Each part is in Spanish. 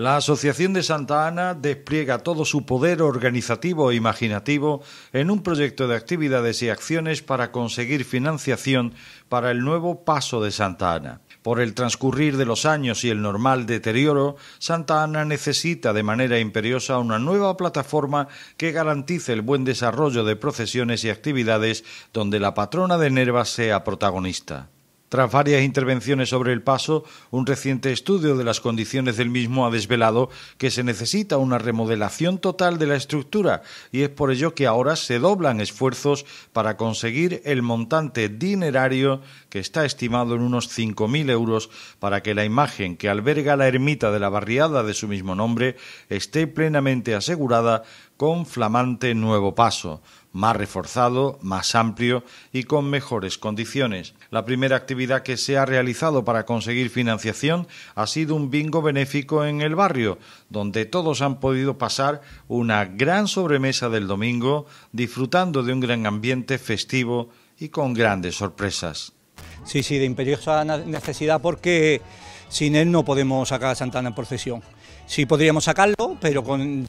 La Asociación de Santa Ana despliega todo su poder organizativo e imaginativo en un proyecto de actividades y acciones para conseguir financiación para el nuevo Paso de Santa Ana. Por el transcurrir de los años y el normal deterioro, Santa Ana necesita de manera imperiosa una nueva plataforma que garantice el buen desarrollo de procesiones y actividades donde la patrona de Nerva sea protagonista. Tras varias intervenciones sobre el paso, un reciente estudio de las condiciones del mismo ha desvelado que se necesita una remodelación total de la estructura y es por ello que ahora se doblan esfuerzos para conseguir el montante dinerario que está estimado en unos 5.000 euros para que la imagen que alberga la ermita de la barriada de su mismo nombre esté plenamente asegurada con flamante nuevo paso, más reforzado, más amplio y con mejores condiciones. La primera actividad que se ha realizado para conseguir financiación ha sido un bingo benéfico en el barrio, donde todos han podido pasar una gran sobremesa del domingo, disfrutando de un gran ambiente festivo y con grandes sorpresas. Sí, sí, de imperiosa necesidad porque sin él no podemos sacar a Santana en procesión. Sí podríamos sacarlo, pero con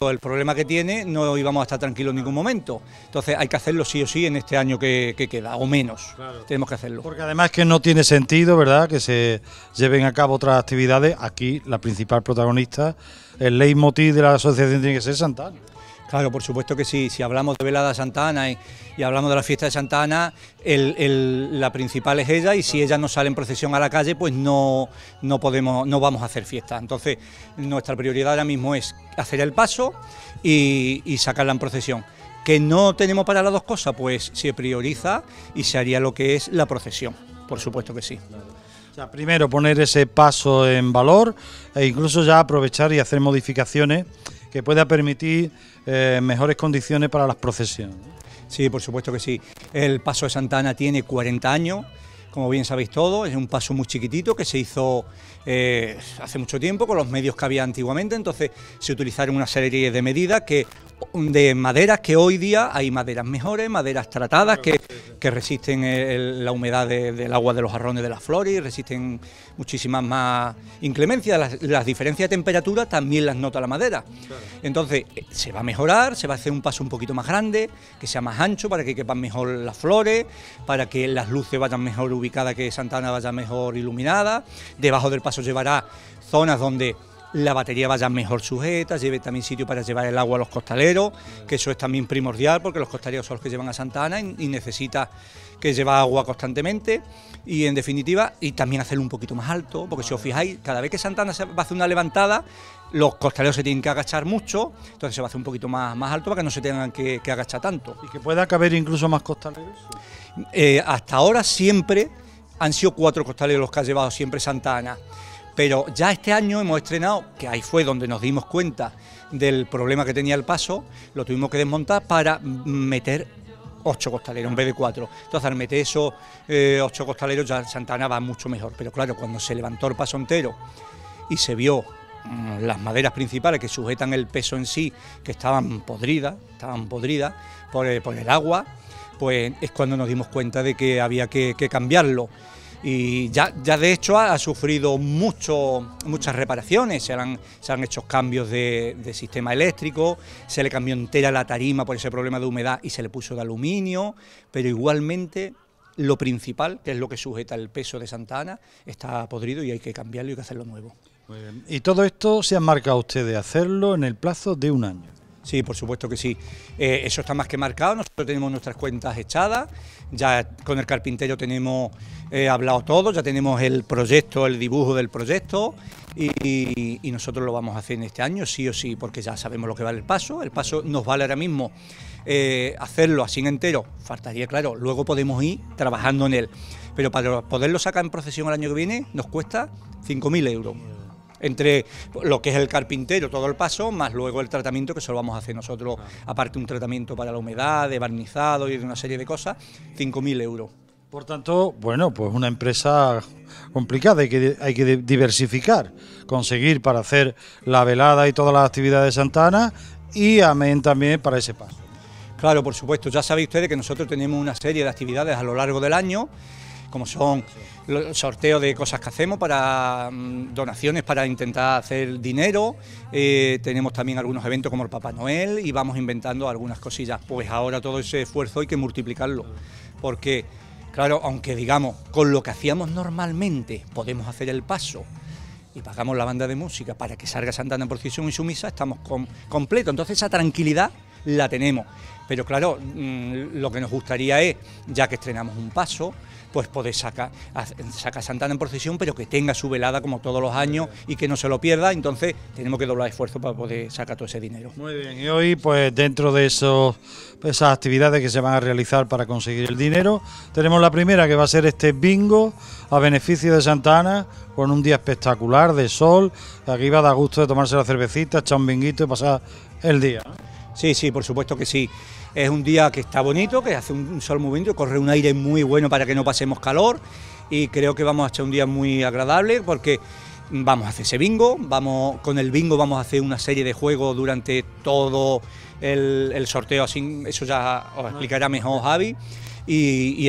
el problema que tiene no íbamos a estar tranquilos en ningún momento. Entonces hay que hacerlo sí o sí en este año que, queda, o menos. Tenemos que hacerlo. Porque además que no tiene sentido, ¿verdad?, que se lleven a cabo otras actividades. Aquí la principal protagonista, el leitmotiv de la asociación tiene que ser Santana. Claro, por supuesto que sí. Si hablamos de Velada Santa Ana y, hablamos de la fiesta de Santa Ana, la principal es ella y si ella no sale en procesión a la calle, pues no, no, podemos, no vamos a hacer fiesta. Entonces, nuestra prioridad ahora mismo es hacer el paso y, sacarla en procesión. ¿Que no tenemos para las dos cosas? Pues se prioriza y se haría lo que es la procesión, por supuesto que sí. primero poner ese paso en valor e incluso ya aprovechar y hacer modificaciones que pueda permitir eh, mejores condiciones para las procesiones. Sí, por supuesto que sí. El Paso de Santana tiene 40 años como bien sabéis todos, es un paso muy chiquitito que se hizo eh, hace mucho tiempo con los medios que había antiguamente, entonces se utilizaron una serie de medidas que de maderas que hoy día hay maderas mejores, maderas tratadas que, resisten la humedad del agua de los jarrones de las flores y resisten muchísimas más inclemencias. Las, las, diferencias de temperatura también las nota la madera. Entonces eh, se va a mejorar, se va a hacer un paso un poquito más grande, que sea más ancho para que quepan mejor las flores, para que las luces vayan mejor ubicadas cada que Santana vaya mejor iluminada, debajo del paso llevará zonas donde la batería vaya mejor sujeta, lleve también sitio para llevar el agua a los costaleros, que eso es también primordial porque los costaleros son los que llevan a Santana y necesita que lleva agua constantemente y en definitiva, y también hacerlo un poquito más alto, porque si os fijáis, cada vez que Santana se va a hacer una levantada, los costaleros se tienen que agachar mucho, entonces se va a hacer un poquito más, más alto para que no se tengan que, agachar tanto. ¿Y que pueda caber incluso más costaleros? Eh, hasta ahora siempre han sido cuatro costaleros los que ha llevado siempre Santana, pero ya este año hemos estrenado, que ahí fue donde nos dimos cuenta del problema que tenía el paso, lo tuvimos que desmontar para meter ocho costaleros en vez de cuatro. Entonces, al meter esos eh, ocho costaleros, ya Santana va mucho mejor. Pero claro, cuando se levantó el paso entero y se vio mm, las maderas principales que sujetan el peso en sí, que estaban podridas, estaban podridas por, eh, el agua, pues es cuando nos dimos cuenta de que había que cambiarlo y ya, ya de hecho ha, sufrido mucho, muchas reparaciones, se han, hecho cambios de, de, sistema eléctrico, se le cambió entera la tarima por ese problema de humedad y se le puso de aluminio, pero igualmente lo principal, que es lo que sujeta el peso de Santa Ana, está podrido y hay que cambiarlo y hay que hacerlo nuevo. Y todo esto se ha marcado ustedes hacerlo en el plazo de un año. Sí, por supuesto que sí. Eh, eso está más que marcado. Nosotros tenemos nuestras cuentas echadas. Ya con el carpintero tenemos eh, hablado todo. Ya tenemos el proyecto, el dibujo del proyecto. Y, nosotros lo vamos a hacer en este año, sí o sí, porque ya sabemos lo que vale el paso. El paso nos vale ahora mismo eh, hacerlo así en entero. Faltaría, claro. Luego podemos ir trabajando en él. Pero para poderlo sacar en procesión el año que viene nos cuesta 5.000 euros entre lo que es el carpintero, todo el paso, más luego el tratamiento que solo vamos a hacer nosotros, ah. aparte un tratamiento para la humedad, de barnizado y una serie de cosas, 5.000 euros. Por tanto, bueno, pues una empresa complicada, hay que, hay que diversificar, conseguir para hacer la velada y todas las actividades de Santana y amén también para ese paso. Claro, por supuesto, ya sabéis ustedes que nosotros tenemos una serie de actividades a lo largo del año, como son sorteo de cosas que hacemos para mm, donaciones para intentar hacer dinero. Eh, tenemos también algunos eventos como el Papá Noel y vamos inventando algunas cosillas. Pues ahora todo ese esfuerzo hay que multiplicarlo. Porque, claro, aunque digamos, con lo que hacíamos normalmente podemos hacer el paso y pagamos la banda de música para que salga Santana en procesión y su estamos con, completo. Entonces esa tranquilidad la tenemos. Pero claro, mm, lo que nos gustaría es, ya que estrenamos un paso, pues poder sacar saca Santana en procesión, pero que tenga su velada como todos los años y que no se lo pierda. Entonces tenemos que doblar esfuerzo para poder sacar todo ese dinero. Muy bien, y hoy pues dentro de esos, esas actividades que se van a realizar para conseguir el dinero, tenemos la primera que va a ser este bingo a beneficio de Santana con un día espectacular de sol. Aquí va a dar gusto de tomarse la cervecita, echar un binguito y pasar el día. Sí, sí, por supuesto que sí. Es un día que está bonito, que hace un sol muy bonito, corre un aire muy bueno para que no pasemos calor y creo que vamos a hacer un día muy agradable porque vamos a hacer ese bingo, vamos, con el bingo vamos a hacer una serie de juegos durante todo el, sorteo, así, eso ya os ah. explicará mejor Javi y, y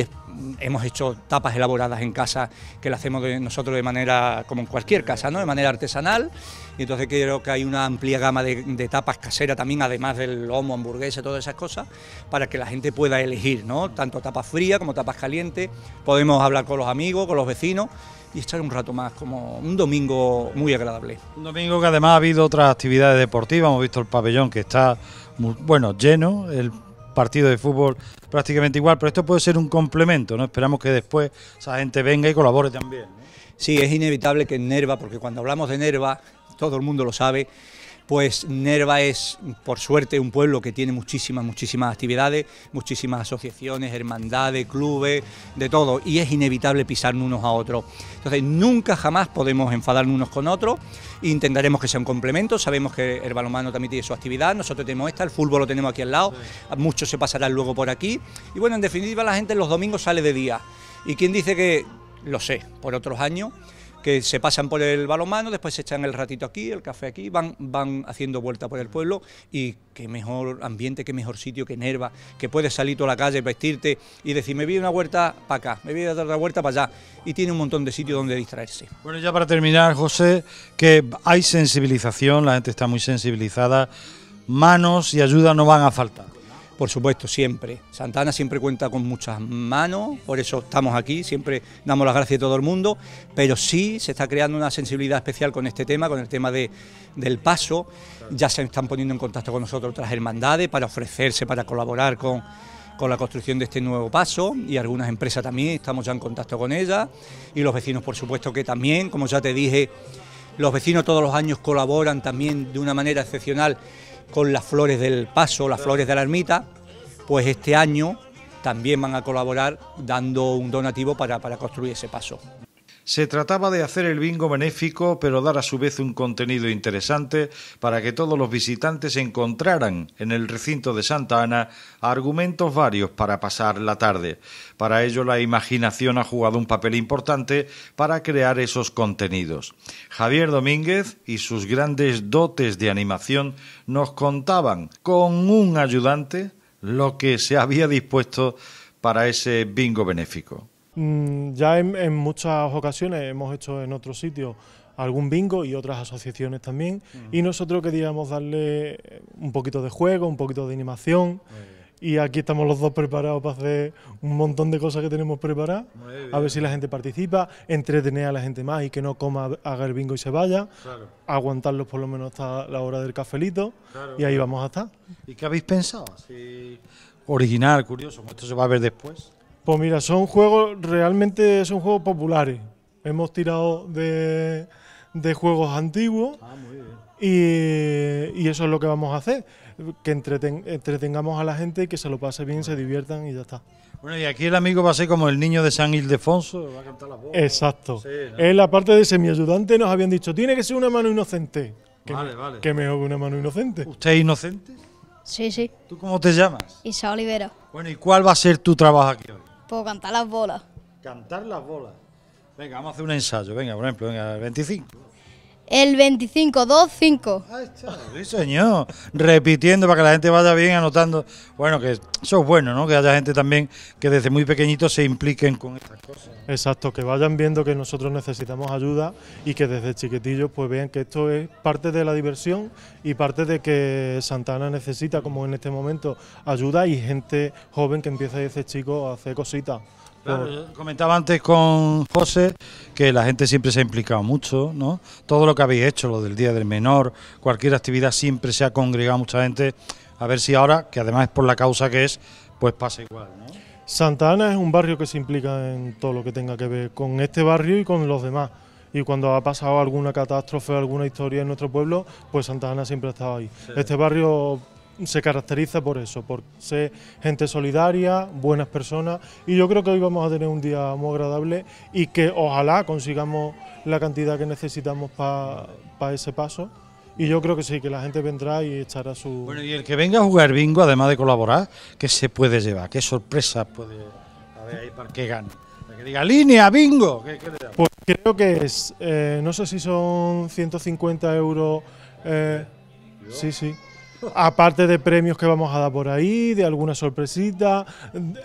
hemos hecho tapas elaboradas en casa que las hacemos nosotros de manera, como en cualquier casa, ¿no? de manera artesanal. Y entonces creo que hay una amplia gama de, tapas caseras también, además del lomo, hamburguesa, todas esas cosas, para que la gente pueda elegir, ¿no? tanto tapas frías como tapas calientes. Podemos hablar con los amigos, con los vecinos y estar un rato más, como un domingo muy agradable. Un domingo que además ha habido otras actividades deportivas, hemos visto el pabellón que está, bueno, lleno, ...partido de fútbol prácticamente igual, pero esto puede ser un complemento, ¿no? Esperamos que después esa gente venga y colabore también. Sí, es inevitable que Nerva, porque cuando hablamos de Nerva, todo el mundo lo sabe, pues Nerva es, por suerte, un pueblo que tiene muchísimas, muchísimas actividades, muchísimas asociaciones, hermandades, clubes, de todo, y es inevitable pisarnos unos a otros. Entonces, nunca jamás podemos enfadarnos unos con otros, intentaremos que sea un complemento, sabemos que el balonmano también tiene su actividad, nosotros tenemos esta, el fútbol lo tenemos aquí al lado, muchos se pasarán luego por aquí, y bueno, en definitiva, la gente los domingos sale de día, y quien dice que, lo sé, por otros años, que se pasan por el balonmano, después se echan el ratito aquí, el café aquí, van, van haciendo vuelta por el pueblo y qué mejor ambiente, qué mejor sitio que Nerva, que puedes salir toda la calle, vestirte y decir, me voy una vuelta para acá, me voy a dar otra vuelta para allá. Y tiene un montón de sitios donde distraerse. Bueno, ya para terminar, José, que hay sensibilización, la gente está muy sensibilizada, manos y ayuda no van a faltar. Por supuesto, siempre. Santana siempre cuenta con muchas manos, por eso estamos aquí, siempre damos las gracias a todo el mundo, pero sí se está creando una sensibilidad especial con este tema, con el tema de, del paso. Ya se están poniendo en contacto con nosotros otras hermandades para ofrecerse, para colaborar con, con la construcción de este nuevo paso y algunas empresas también, estamos ya en contacto con ellas y los vecinos por supuesto que también, como ya te dije, los vecinos todos los años colaboran también de una manera excepcional con las flores del paso, las flores de la ermita, pues este año también van a colaborar dando un donativo para, para construir ese paso. Se trataba de hacer el bingo benéfico, pero dar a su vez un contenido interesante para que todos los visitantes encontraran en el recinto de Santa Ana argumentos varios para pasar la tarde. Para ello la imaginación ha jugado un papel importante para crear esos contenidos. Javier Domínguez y sus grandes dotes de animación nos contaban con un ayudante lo que se había dispuesto para ese bingo benéfico. Mm, ya en, muchas ocasiones hemos hecho en otros sitios algún bingo y otras asociaciones también. Y nosotros queríamos darle un poquito de juego, un poquito de animación. Y aquí estamos los dos preparados para hacer un montón de cosas que tenemos preparadas. A ver si la gente participa, entretener a la gente más y que no coma, haga el bingo y se vaya. Aguantarlos por lo menos hasta la hora del cafelito. y ahí vamos a estar. ¿Y qué habéis pensado? Original, curioso, esto se va a ver después. Pues mira, son juegos, realmente son juegos populares. Hemos tirado de, juegos antiguos ah, Y, eso es lo que vamos a hacer, que entretengamos a la gente y que se lo pase bien, se diviertan y ya está. Bueno, y aquí el amigo va a ser como el niño de San Ildefonso, va a cantar la voz. Exacto. En la parte de ayudante nos habían dicho, tiene que ser una mano inocente. Que, vale, vale. Que mejor que una mano inocente. ¿Usted es inocente? Sí, sí. ¿Tú cómo te llamas? Isa Olivera. Bueno, ¿y cuál va a ser tu trabajo aquí hoy? Puedo cantar las bolas. Cantar las bolas. Venga, vamos a hacer un ensayo. Venga, por ejemplo, venga, 25. El 25-2-5. Sí, señor. Repitiendo para que la gente vaya bien anotando. Bueno, que eso es bueno, ¿no? Que haya gente también que desde muy pequeñito se impliquen con estas cosas. Exacto, que vayan viendo que nosotros necesitamos ayuda y que desde chiquitillos pues vean que esto es parte de la diversión y parte de que Santana necesita, como en este momento, ayuda y gente joven que empieza desde chico a hacer cositas comentaba antes con José que la gente siempre se ha implicado mucho, ¿no? Todo lo que habéis hecho, lo del Día del Menor, cualquier actividad, siempre se ha congregado mucha gente. A ver si ahora, que además es por la causa que es, pues pasa igual, ¿no? Santa Ana es un barrio que se implica en todo lo que tenga que ver con este barrio y con los demás. Y cuando ha pasado alguna catástrofe, alguna historia en nuestro pueblo, pues Santa Ana siempre ha estado ahí. Este barrio se caracteriza por eso, por ser gente solidaria, buenas personas y yo creo que hoy vamos a tener un día muy agradable y que ojalá consigamos la cantidad que necesitamos para ese paso. Y yo creo que sí, que la gente vendrá y echará su... Bueno, y el que venga a jugar bingo, además de colaborar, ¿qué se puede llevar? ¿Qué sorpresa puede haber ahí para que gane? Para que diga, línea, bingo. ¿Qué, le pues creo que es, eh, no sé si son 150 euros... Eh, sí, sí. Aparte de premios que vamos a dar por ahí, de alguna sorpresita,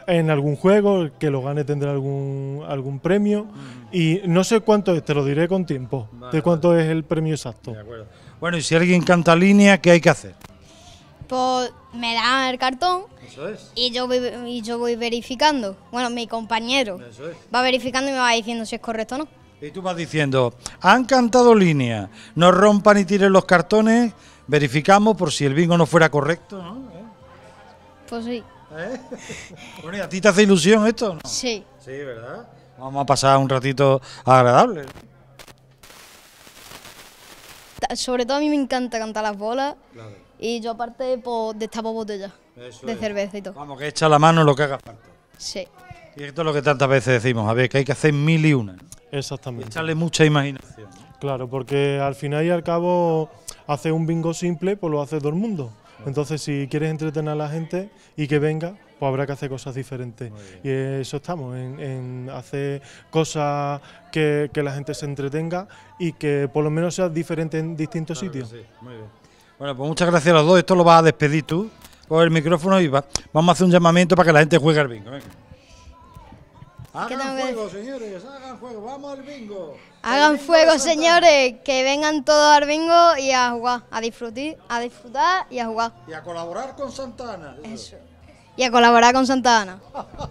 en algún juego, el que lo gane tendrá algún, algún premio. Mm. Y no sé cuánto es, te lo diré con tiempo, de cuánto es el premio exacto. Bueno, y si alguien canta línea, ¿qué hay que hacer? Pues me dan el cartón y, yo voy, y yo voy verificando. Bueno, mi compañero va verificando y me va diciendo si es correcto o no. Y tú vas diciendo, han cantado línea, no rompan y tiren los cartones, verificamos por si el bingo no fuera correcto, ¿no? ¿Eh? Pues sí. ¿Eh? Bueno, a ti te hace ilusión esto? No? Sí. Sí, ¿verdad? Vamos a pasar un ratito agradable. Sobre todo a mí me encanta cantar las bolas y yo aparte pues, de esta botellas de cervecito. cerveza y todo. Vamos, que echa la mano lo que haga falta. Sí. Y esto es lo que tantas veces decimos, a ver, que hay que hacer mil y una. Exactamente. echarle mucha imaginación. Claro, porque al final y al cabo Hace un bingo simple, pues lo hace todo el mundo. Entonces, si quieres entretener a la gente y que venga, pues habrá que hacer cosas diferentes. Y eso estamos, en, hacer cosas que, la gente se entretenga y que por lo menos sea diferente en distintos sitios. Bueno, pues muchas gracias a los dos. Esto lo vas a despedir tú por el micrófono y vamos a hacer un llamamiento para que la gente juegue al bingo. Hagan fuego, señores, hagan fuego, vamos al bingo. Hagan fuego, señores, que vengan todos al bingo y a jugar, a disfrutar, a disfrutar y a jugar. Y a colaborar con Santana. Eso. Y a colaborar con Santana.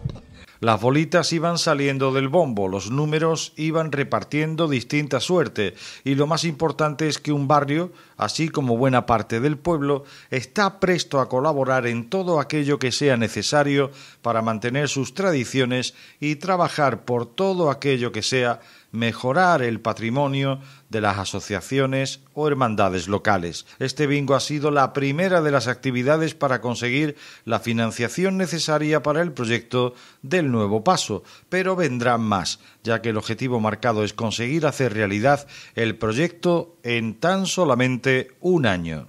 Las bolitas iban saliendo del bombo, los números iban repartiendo distinta suerte y lo más importante es que un barrio así como buena parte del pueblo, está presto a colaborar en todo aquello que sea necesario para mantener sus tradiciones y trabajar por todo aquello que sea mejorar el patrimonio de las asociaciones o hermandades locales. Este bingo ha sido la primera de las actividades para conseguir la financiación necesaria para el proyecto del nuevo paso, pero vendrán más, ya que el objetivo marcado es conseguir hacer realidad el proyecto en tan solamente un año.